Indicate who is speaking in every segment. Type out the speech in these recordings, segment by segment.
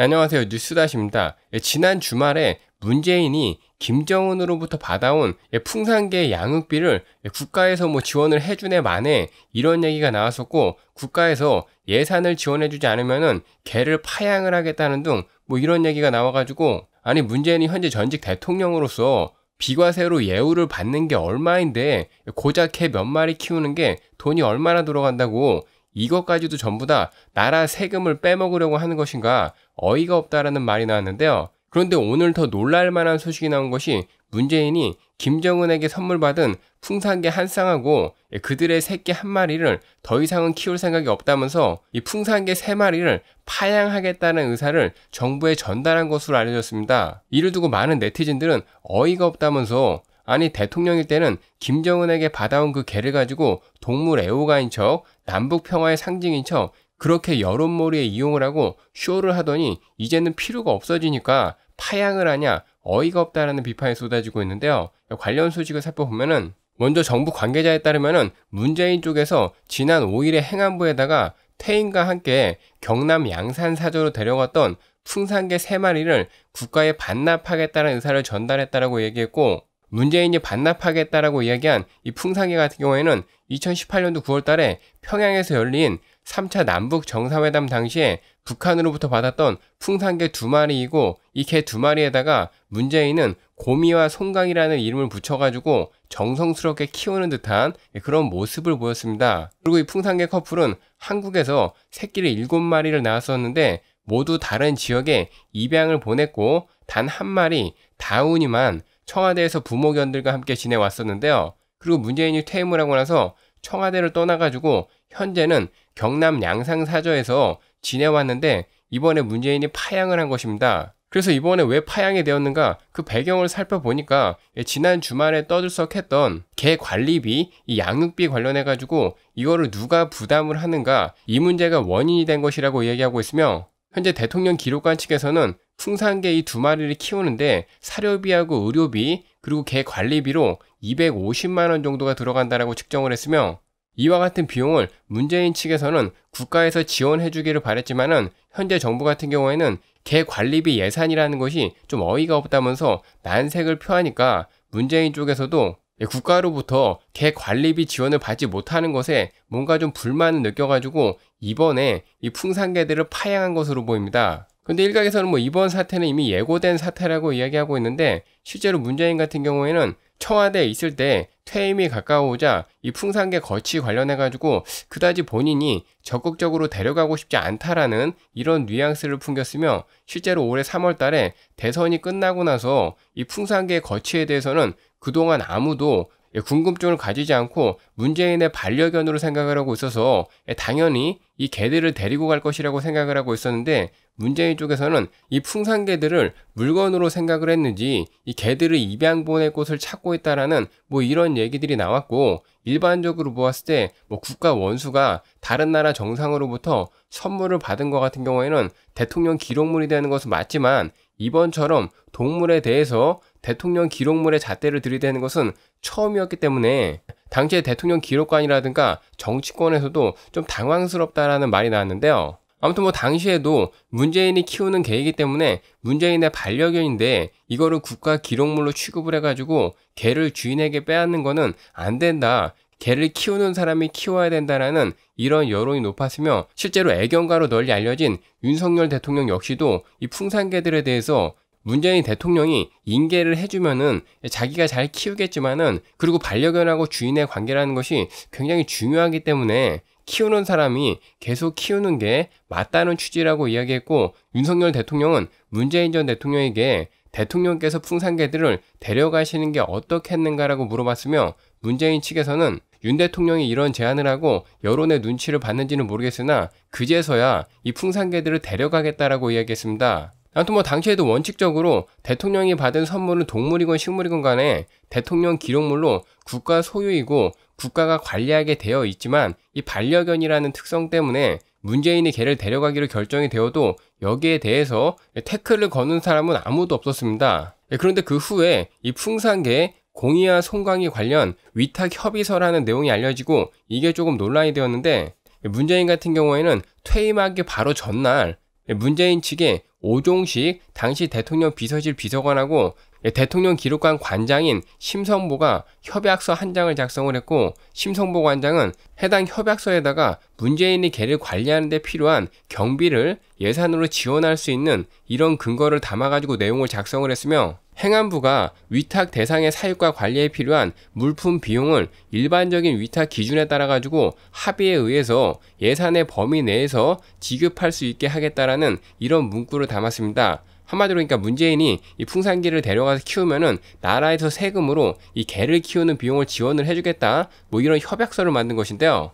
Speaker 1: 네, 안녕하세요. 뉴스다시입니다. 예, 지난 주말에 문재인이 김정은으로부터 받아온 예, 풍산계 양육비를 예, 국가에서 뭐 지원을 해주네 만에 이런 얘기가 나왔었고 국가에서 예산을 지원해주지 않으면은 개를 파양을 하겠다는 등 뭐 이런 얘기가 나와가지고 아니 문재인이 현재 전직 대통령으로서 비과세로 예우를 받는 게 얼마인데 고작 개 몇 마리 키우는 게 돈이 얼마나 들어간다고 이것까지도 전부 다 나라 세금을 빼먹으려고 하는 것인가 어이가 없다라는 말이 나왔는데요. 그런데 오늘 더 놀랄 만한 소식이 나온 것이 문재인이 김정은에게 선물 받은 풍산개 한 쌍하고 그들의 새끼 한 마리를 더 이상은 키울 생각이 없다면서 이 풍산개 세 마리를 파양하겠다는 의사를 정부에 전달한 것으로 알려졌습니다. 이를 두고 많은 네티즌들은 어이가 없다면서 아니 대통령일 때는 김정은에게 받아온 그 개를 가지고 동물 애호가인 척 남북 평화의 상징인 척 그렇게 여론몰이에 이용을 하고 쇼를 하더니 이제는 필요가 없어지니까 파양을 하냐 어이가 없다라는 비판이 쏟아지고 있는데요. 관련 소식을 살펴보면은 먼저 정부 관계자에 따르면은 문재인 쪽에서 지난 5일에 행안부에다가 태인과 함께 경남 양산 사저로 데려갔던 풍산개 3마리를 국가에 반납하겠다는 의사를 전달했다라고 얘기했고 문재인이 반납하겠다라고 이야기한 이 풍산개 같은 경우에는 2018년도 9월 달에 평양에서 열린 3차 남북 정상회담 당시에 북한으로부터 받았던 풍산개 두 마리이고 이 개 두 마리에다가 문재인은 고미와 송강이라는 이름을 붙여가지고 정성스럽게 키우는 듯한 그런 모습을 보였습니다. 그리고 이 풍산개 커플은 한국에서 새끼를 7마리를 낳았었는데 모두 다른 지역에 입양을 보냈고 단 한 마리 다운이만 청와대에서 부모견들과 함께 지내왔었는데요. 그리고 문재인이 퇴임을 하고 나서 청와대를 떠나가지고 현재는 경남 양상사저에서 지내왔는데 이번에 문재인이 파양을 한 것입니다. 그래서 이번에 왜 파양이 되었는가 그 배경을 살펴보니까 지난 주말에 떠들썩했던 개 관리비, 이 양육비 관련해 가지고 이거를 누가 부담을 하는가 이 문제가 원인이 된 것이라고 이야기하고 있으며 현재 대통령 기록관 측에서는 풍산개 이 두 마리를 키우는데 사료비하고 의료비 그리고 개 관리비로 250만원 정도가 들어간다라고 측정을 했으며 이와 같은 비용을 문재인 측에서는 국가에서 지원해주기를 바랬지만은 현재 정부 같은 경우에는 개 관리비 예산이라는 것이 좀 어이가 없다면서 난색을 표하니까 문재인 쪽에서도 예, 국가로부터 개 관리비 지원을 받지 못하는 것에 뭔가 좀 불만을 느껴가지고 이번에 이 풍산개들을 파양한 것으로 보입니다. 근데 일각에서는 뭐 이번 사태는 이미 예고된 사태라고 이야기하고 있는데 실제로 문재인 같은 경우에는 청와대에 있을 때 퇴임이 가까워오자 이 풍산계 거취 관련해가지고 그다지 본인이 적극적으로 데려가고 싶지 않다라는 이런 뉘앙스를 풍겼으며 실제로 올해 3월 달에 대선이 끝나고 나서 이 풍산계 거취에 대해서는 그동안 아무도 예, 궁금증을 가지지 않고 문재인의 반려견으로 생각을 하고 있어서 예, 당연히 이 개들을 데리고 갈 것이라고 생각을 하고 있었는데 문재인 쪽에서는 이 풍산 개들을 물건으로 생각을 했는지 이 개들을 입양 보낼 곳을 찾고 있다라는 뭐 이런 얘기들이 나왔고 일반적으로 보았을 때 뭐 국가 원수가 다른 나라 정상으로부터 선물을 받은 것 같은 경우에는 대통령 기록물이 되는 것은 맞지만 이번처럼 동물에 대해서 대통령 기록물의 잣대를 들이대는 것은 처음이었기 때문에 당시의 대통령 기록관이라든가 정치권에서도 좀 당황스럽다라는 말이 나왔는데요. 아무튼 뭐 당시에도 문재인이 키우는 개이기 때문에 문재인의 반려견인데 이거를 국가 기록물로 취급을 해가지고 개를 주인에게 빼앗는 거는 안 된다. 개를 키우는 사람이 키워야 된다라는 이런 여론이 높았으며 실제로 애견가로 널리 알려진 윤석열 대통령 역시도 이 풍산개들에 대해서 문재인 대통령이 인계를 해주면은 자기가 잘 키우겠지만은 그리고 반려견하고 주인의 관계라는 것이 굉장히 중요하기 때문에 키우는 사람이 계속 키우는 게 맞다는 취지라고 이야기했고 윤석열 대통령은 문재인 전 대통령에게 대통령께서 풍산개들을 데려가시는 게 어떻겠는가라고 물어봤으며 문재인 측에서는 윤 대통령이 이런 제안을 하고 여론의 눈치를 봤는지는 모르겠으나 그제서야 이 풍산개들을 데려가겠다라고 이야기했습니다. 아무튼 뭐 당시에도 원칙적으로 대통령이 받은 선물은 동물이건 식물이건 간에 대통령 기록물로 국가 소유이고 국가가 관리하게 되어 있지만 이 반려견이라는 특성 때문에 문재인이 개를 데려가기로 결정이 되어도 여기에 대해서 태클을 거는 사람은 아무도 없었습니다. 예, 그런데 그 후에 이 풍산계 공의와 송강이 관련 위탁 협의서라는 내용이 알려지고 이게 조금 논란이 되었는데 문재인 같은 경우에는 퇴임하기 바로 전날 예, 문재인 측에 오종식 당시 대통령 비서실 비서관하고 예, 대통령 기록관 관장인 심성보가 협약서 한 장을 작성을 했고 심성보 관장은 해당 협약서에다가 문재인이 개를 관리하는 데 필요한 경비를 예산으로 지원할 수 있는 이런 근거를 담아가지고 내용을 작성을 했으며 행안부가 위탁 대상의 사육과 관리에 필요한 물품 비용을 일반적인 위탁 기준에 따라 가지고 합의에 의해서 예산의 범위 내에서 지급할 수 있게 하겠다라는 이런 문구를 담았습니다. 한마디로 그러니까 문재인이 이 풍산기를 데려가서 키우면은 나라에서 세금으로 이 개를 키우는 비용을 지원을 해주겠다 뭐 이런 협약서를 만든 것인데요.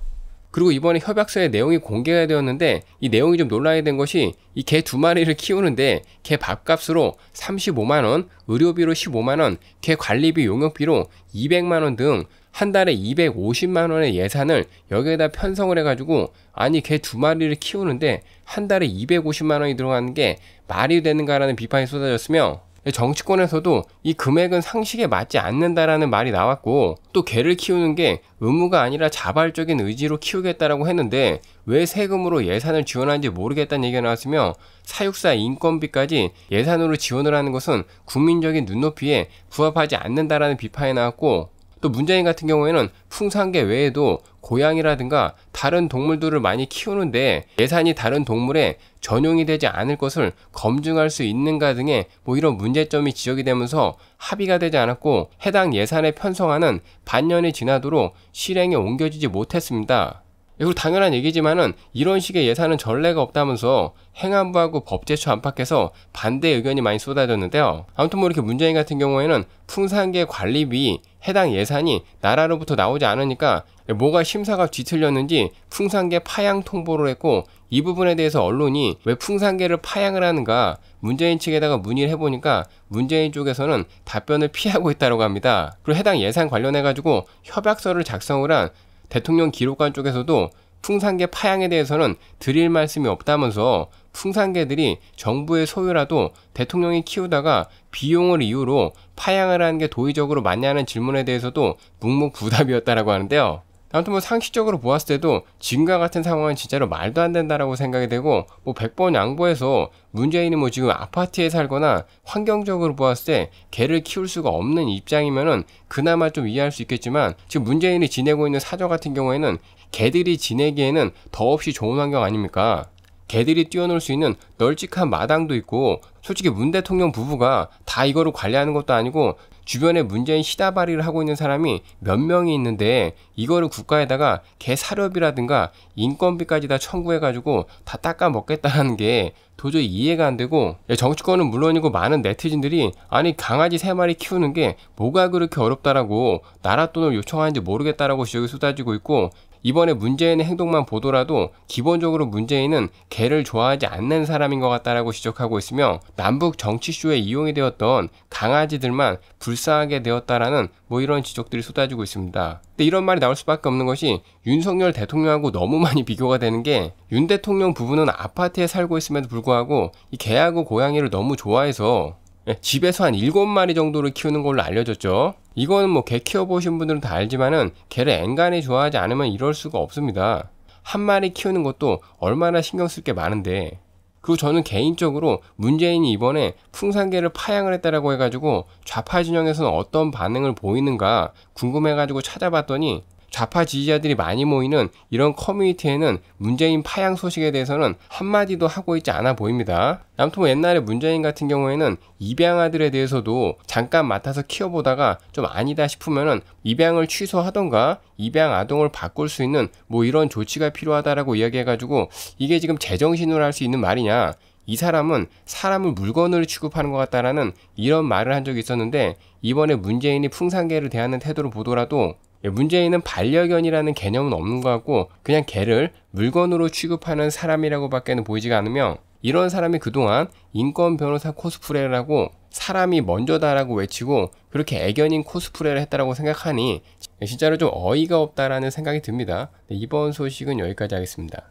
Speaker 1: 그리고 이번에 협약서의 내용이 공개가 되었는데 이 내용이 좀 논란이 된 것이 이 개 두 마리를 키우는데 개 밥값으로 35만 원, 의료비로 15만 원, 개 관리비 용역비로 200만 원 등 한 달에 250만 원의 예산을 여기에다 편성을 해가지고 아니 개 두 마리를 키우는데 한 달에 250만 원이 들어가는 게 말이 되는가라는 비판이 쏟아졌으며 예, 정치권에서도 이 금액은 상식에 맞지 않는다라는 말이 나왔고 또 개를 키우는 게 의무가 아니라 자발적인 의지로 키우겠다라고 했는데 왜 세금으로 예산을 지원하는지 모르겠다는 얘기가 나왔으며 사육사 인건비까지 예산으로 지원을 하는 것은 국민적인 눈높이에 부합하지 않는다라는 비판이 나왔고 또 문재인 같은 경우에는 풍산개 외에도 고양이라든가 다른 동물들을 많이 키우는데 예산이 다른 동물에 전용이 되지 않을 것을 검증할 수 있는가 등의 뭐 이런 문제점이 지적이 되면서 합의가 되지 않았고 해당 예산에편성하는 반년이 지나도록 실행에 옮겨지지 못했습니다. 예, 그리고 당연한 얘기지만은 이런 식의 예산은 전례가 없다면서 행안부하고 법제처 안팎에서 반대 의견이 많이 쏟아졌는데요. 아무튼 뭐 이렇게 문재인 같은 경우에는 풍산계 관리비 해당 예산이 나라로부터 나오지 않으니까 뭐가 심사가 뒤틀렸는지 풍산계 파양 통보를 했고 이 부분에 대해서 언론이 왜 풍산계를 파양을 하는가 문재인 측에다가 문의를 해보니까 문재인 쪽에서는 답변을 피하고 있다고 합니다. 그리고 해당 예산 관련해가지고 협약서를 작성을 한 대통령 기록관 쪽에서도 풍산계 파양에 대해서는 드릴 말씀이 없다면서 풍산계들이 정부의 소유라도 대통령이 키우다가 비용을 이유로 파양을 하는 게 도의적으로 맞냐는 질문에 대해서도 묵묵부답이었다라고 하는데요. 아무튼 뭐 상식적으로 보았을 때도 지금과 같은 상황은 진짜로 말도 안 된다라고 생각이 되고 뭐 100번 양보해서 문재인이 뭐 지금 아파트에 살거나 환경적으로 보았을 때 개를 키울 수가 없는 입장이면은 그나마 좀 이해할 수 있겠지만 지금 문재인이 지내고 있는 사저 같은 경우에는 개들이 지내기에는 더없이 좋은 환경 아닙니까? 개들이 뛰어놀 수 있는 널찍한 마당도 있고 솔직히 문 대통령 부부가 다 이거를 관리하는 것도 아니고 주변에 문재인 시다바리를 하고 있는 사람이 몇 명이 있는데 이거를 국가에다가 개 사료비라든가 인건비까지 다 청구해가지고 다 닦아 먹겠다는 게 도저히 이해가 안 되고 예, 정치권은 물론이고 많은 네티즌들이 아니 강아지 세 마리 키우는 게 뭐가 그렇게 어렵다라고 나라 돈을 요청하는지 모르겠다라고 지적이 쏟아지고 있고 이번에 문재인의 행동만 보더라도 기본적으로 문재인은 개를 좋아하지 않는 사람인 것 같다라고 지적하고 있으며 남북 정치쇼에 이용이 되었던 강아지들만 불쌍하게 되었다라는 뭐 이런 지적들이 쏟아지고 있습니다. 근데 이런 말이 나올 수밖에 없는 것이 윤석열 대통령하고 너무 많이 비교가 되는 게 윤 대통령 부부는 아파트에 살고 있음에도 불구하고 이 개하고 고양이를 너무 좋아해서 예, 집에서 한 7마리 정도를 키우는 걸로 알려졌죠. 이거는 뭐 개 키워보신 분들은 다 알지만은 개를 앵간히 좋아하지 않으면 이럴 수가 없습니다. 한 마리 키우는 것도 얼마나 신경 쓸 게 많은데 그리고 저는 개인적으로 문재인이 이번에 풍산개를 파양을 했다라고 해가지고 좌파 진영에서는 어떤 반응을 보이는가 궁금해가지고 찾아봤더니 좌파 지지자들이 많이 모이는 이런 커뮤니티에는 문재인 파양 소식에 대해서는 한마디도 하고 있지 않아 보입니다. 아무튼 옛날에 문재인 같은 경우에는 입양 아들에 대해서도 잠깐 맡아서 키워보다가 좀 아니다 싶으면은 입양을 취소하던가 입양 아동을 바꿀 수 있는 뭐 이런 조치가 필요하다라고 이야기해가지고 이게 지금 제정신으로 할 수 있는 말이냐 이 사람은 사람을 물건으로 취급하는 것 같다라는 이런 말을 한 적이 있었는데 이번에 문재인이 풍산계를 대하는 태도를 보더라도 예, 문재인은 반려견이라는 개념은 없는 것 같고 그냥 개를 물건으로 취급하는 사람이라고 밖에는 보이지가 않으며 이런 사람이 그동안 인권 변호사 코스프레를 하고 사람이 먼저다라고 외치고 그렇게 애견인 코스프레를 했다라고 생각하니 진짜로 좀 어이가 없다라는 생각이 듭니다. 네, 이번 소식은 여기까지 하겠습니다.